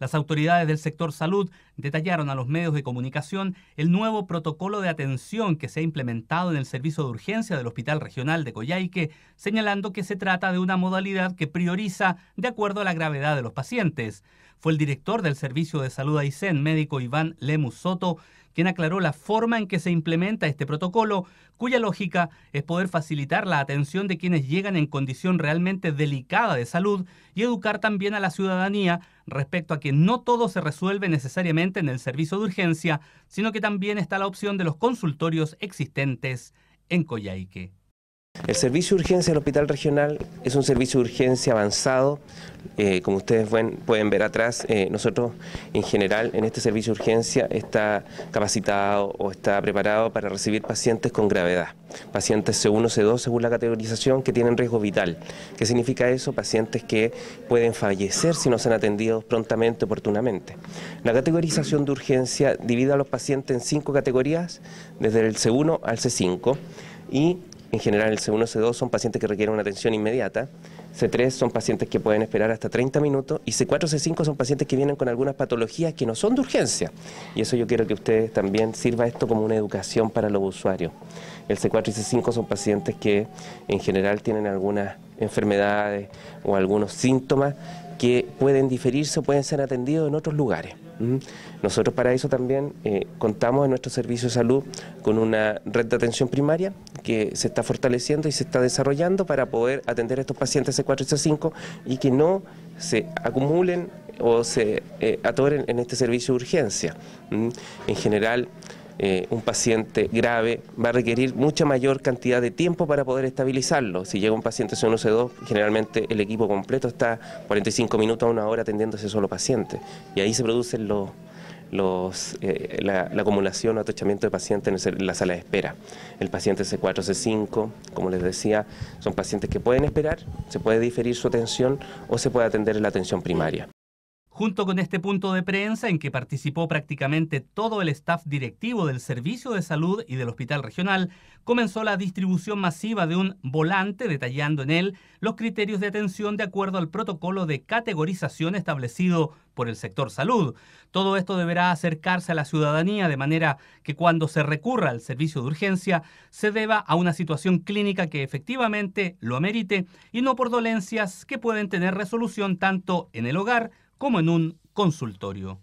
Las autoridades del sector salud detallaron a los medios de comunicación el nuevo protocolo de atención que se ha implementado en el servicio de urgencia del Hospital Regional de Coyhaique, señalando que se trata de una modalidad que prioriza de acuerdo a la gravedad de los pacientes. Fue el director del Servicio de Salud Aysén, médico Iván Lemus Soto, quien aclaró la forma en que se implementa este protocolo, cuya lógica es poder facilitar la atención de quienes llegan en condición realmente delicada de salud y educar también a la ciudadanía respecto a que no todo se resuelve necesariamente en el servicio de urgencia, sino que también está la opción de los consultorios existentes en Coyhaique. El servicio de urgencia del Hospital Regional es un servicio de urgencia avanzado. Eh, como ustedes pueden, ver atrás, eh, nosotros en general en este servicio de urgencia está capacitado o está preparado para recibir pacientes con gravedad. Pacientes C1, C2 según la categorización que tienen riesgo vital. ¿Qué significa eso? Pacientes que pueden fallecer si no se han atendido prontamente, oportunamente. La categorización de urgencia divide a los pacientes en cinco categorías, desde el C1 al C5 y en general, el C1, C2 son pacientes que requieren una atención inmediata, C3 son pacientes que pueden esperar hasta 30 minutos y C4, C5 son pacientes que vienen con algunas patologías que no son de urgencia. Y eso yo quiero que ustedes también sirva esto como una educación para los usuarios. El C4 y C5 son pacientes que en general tienen algunas enfermedades o algunos síntomas que pueden diferirse o pueden ser atendidos en otros lugares. Nosotros para eso también eh, contamos en nuestro servicio de salud con una red de atención primaria que se está fortaleciendo y se está desarrollando para poder atender a estos pacientes C4 y C5 y que no se acumulen o se eh, atoren en este servicio de urgencia. En general, eh, un paciente grave va a requerir mucha mayor cantidad de tiempo para poder estabilizarlo. Si llega un paciente C1C2, generalmente el equipo completo está 45 minutos a una hora atendiendo a ese solo paciente. Y ahí se producen eh, la, acumulación o atochamiento de pacientes en, la sala de espera. El paciente C4, C5, como les decía, son pacientes que pueden esperar, se puede diferir su atención o se puede atender la atención primaria. Junto con este punto de prensa en que participó prácticamente todo el staff directivo del Servicio de Salud y del Hospital Regional, comenzó la distribución masiva de un volante detallando en él los criterios de atención de acuerdo al protocolo de categorización establecido por el sector salud. Todo esto deberá acercarse a la ciudadanía de manera que cuando se recurra al servicio de urgencia se deba a una situación clínica que efectivamente lo amerite y no por dolencias que pueden tener resolución tanto en el hogar como en un consultorio.